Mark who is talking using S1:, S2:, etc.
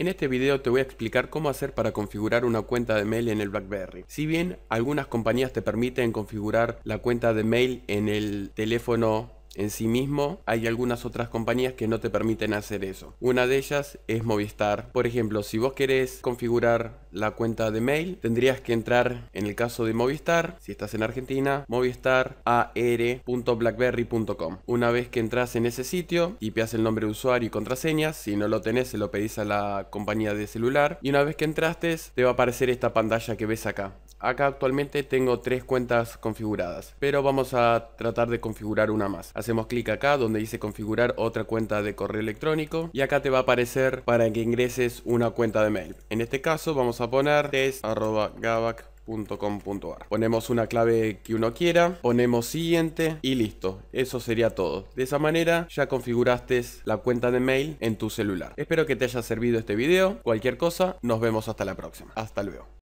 S1: En este video te voy a explicar cómo hacer para configurar una cuenta de mail en el BlackBerry. Si bien algunas compañías te permiten configurar la cuenta de mail en el teléfono en sí mismo, hay algunas otras compañías que no te permiten hacer eso. Una de ellas es Movistar. Por ejemplo, si vos querés configurar la cuenta de mail, tendrías que entrar en el caso de Movistar, si estás en Argentina, movistarar.blackberry.com. Una vez que entras en ese sitio, y tipeas el nombre de usuario y contraseña, si no lo tenés se lo pedís a la compañía de celular y una vez que entraste te va a aparecer esta pantalla que ves acá. Acá actualmente tengo tres cuentas configuradas, pero vamos a tratar de configurar una más hacemos clic acá donde dice configurar otra cuenta de correo electrónico y acá te va a aparecer para que ingreses una cuenta de mail. En este caso vamos a poner es gabac.com.ar. Ponemos una clave que uno quiera, ponemos siguiente y listo. Eso sería todo. De esa manera ya configuraste la cuenta de mail en tu celular. Espero que te haya servido este video. Cualquier cosa, nos vemos hasta la
S2: próxima. Hasta luego.